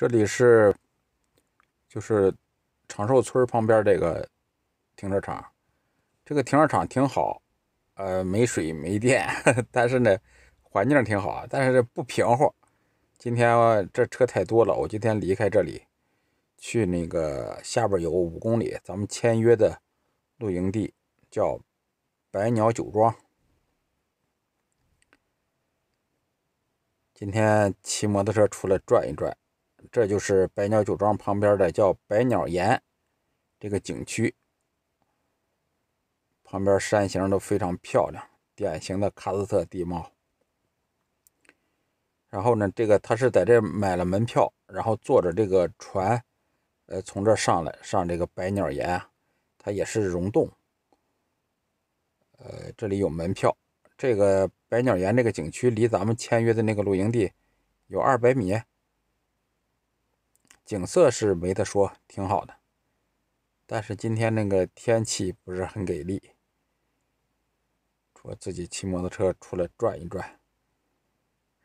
这里是，就是长寿村旁边这个停车场。这个停车场挺好，呃，没水没电，但是呢，环境挺好。但是不平和，今天这车太多了。我今天离开这里，去那个下边有五公里，咱们签约的露营地叫百鸟酒庄。今天骑摩托车出来转一转。这就是百鸟酒庄旁边的叫百鸟岩这个景区，旁边山形都非常漂亮，典型的喀斯特地貌。然后呢，这个他是在这买了门票，然后坐着这个船，呃，从这上来上这个百鸟岩，它也是溶洞，呃，这里有门票。这个百鸟岩这个景区离咱们签约的那个露营地有二百米。景色是没得说，挺好的。但是今天那个天气不是很给力，说自己骑摩托车出来转一转。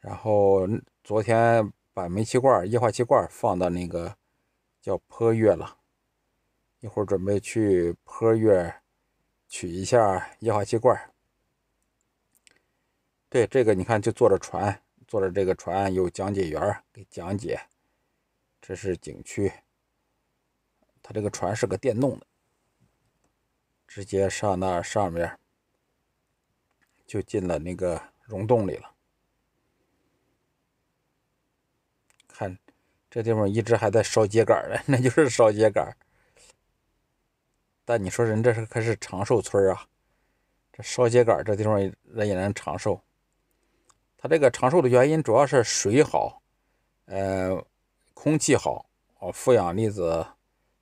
然后昨天把煤气罐、液化气罐放到那个叫坡月了，一会儿准备去坡月取一下液化气罐。对，这个你看，就坐着船，坐着这个船有讲解员给讲解。这是景区，它这个船是个电动的，直接上那上面，就进了那个溶洞里了。看，这地方一直还在烧秸秆呢，那就是烧秸秆但你说人这是可是长寿村啊？这烧秸秆这地方人也能长寿。他这个长寿的原因主要是水好，呃。空气好，啊，负氧离子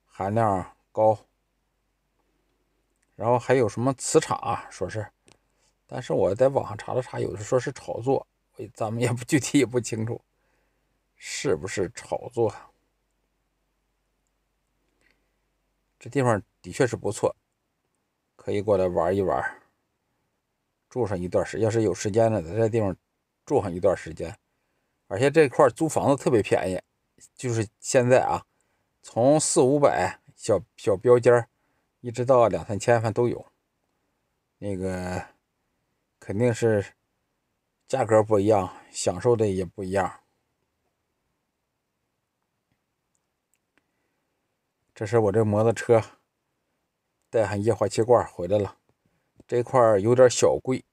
含量高，然后还有什么磁场，啊？说是，但是我在网上查了查，有的说是炒作，我咱们也不 具体也不清楚，是不是炒作？这地方的确是不错，可以过来玩一玩，住上一段时。要是有时间了，在这地方住上一段时间，而且这块租房子特别便宜。就是现在啊，从四五百小小标间一直到两三千，反正都有。那个肯定是价格不一样，享受的也不一样。这是我这摩托车带上液化气罐回来了，这块有点小贵。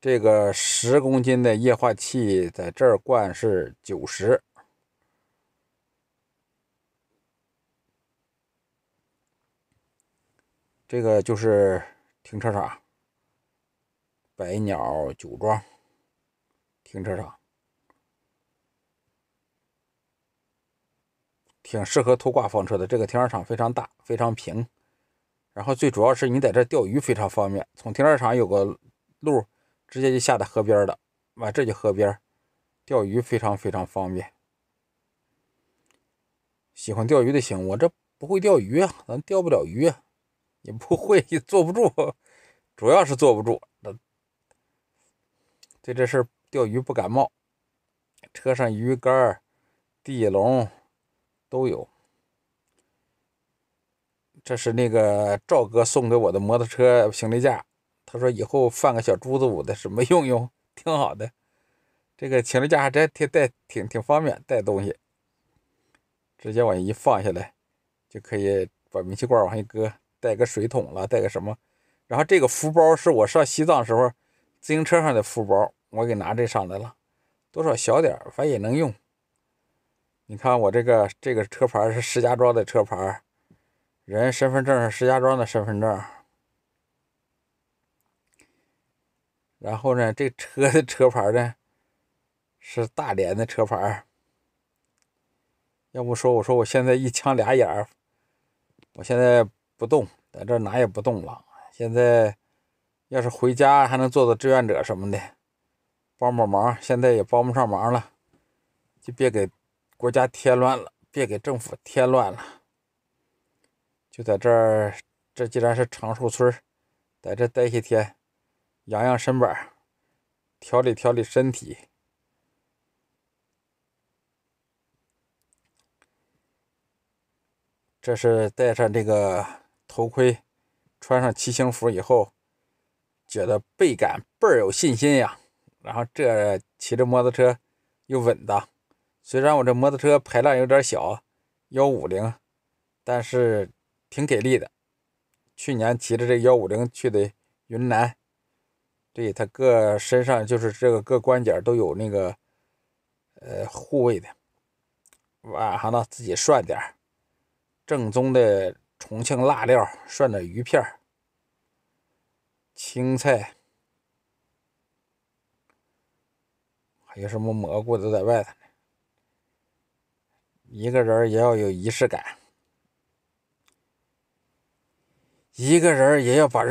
这个十公斤的液化气在这儿灌是九十。这个就是停车场，百鸟酒庄停车场，挺适合拖挂房车的。这个停车场非常大，非常平。然后最主要是你在这钓鱼非常方便。从停车场有个路，直接就下到河边了。完，这就河边，钓鱼非常非常方便。喜欢钓鱼的行，我这不会钓鱼，啊，咱钓不了鱼。你不会，也坐不住，主要是坐不住。那对这事儿钓鱼不感冒，车上鱼竿、地笼都有。这是那个赵哥送给我的摩托车行李架，他说以后放个小珠子舞的什么用用，挺好的。这个行李架还真挺带，挺挺方便带东西，直接往一放下来，就可以把煤气罐往上一搁。带个水桶了，带个什么？然后这个福包是我上西藏时候自行车上的福包，我给拿这上来了。多少小点儿，反正也能用。你看我这个这个车牌是石家庄的车牌，人身份证是石家庄的身份证。然后呢，这车的车牌呢是大连的车牌。要不说我说我现在一枪俩眼儿，我现在。不动，在这哪也不动了。现在要是回家，还能做做志愿者什么的，帮帮忙。现在也帮不上忙了，就别给国家添乱了，别给政府添乱了。就在这儿，这既然是长寿村，在这待些天，养养身板，调理调理身体。这是带上这个。头盔，穿上骑行服以后，觉得倍感倍儿有信心呀。然后这骑着摩托车又稳当，虽然我这摩托车排量有点小，幺五零，但是挺给力的。去年骑着这幺五零去的云南，对他各身上就是这个各关节都有那个呃护卫的。晚上呢自己涮点儿正宗的。重庆辣料涮的鱼片青菜，还有什么蘑菇都在外头。一个人也要有仪式感，一个人也要把人。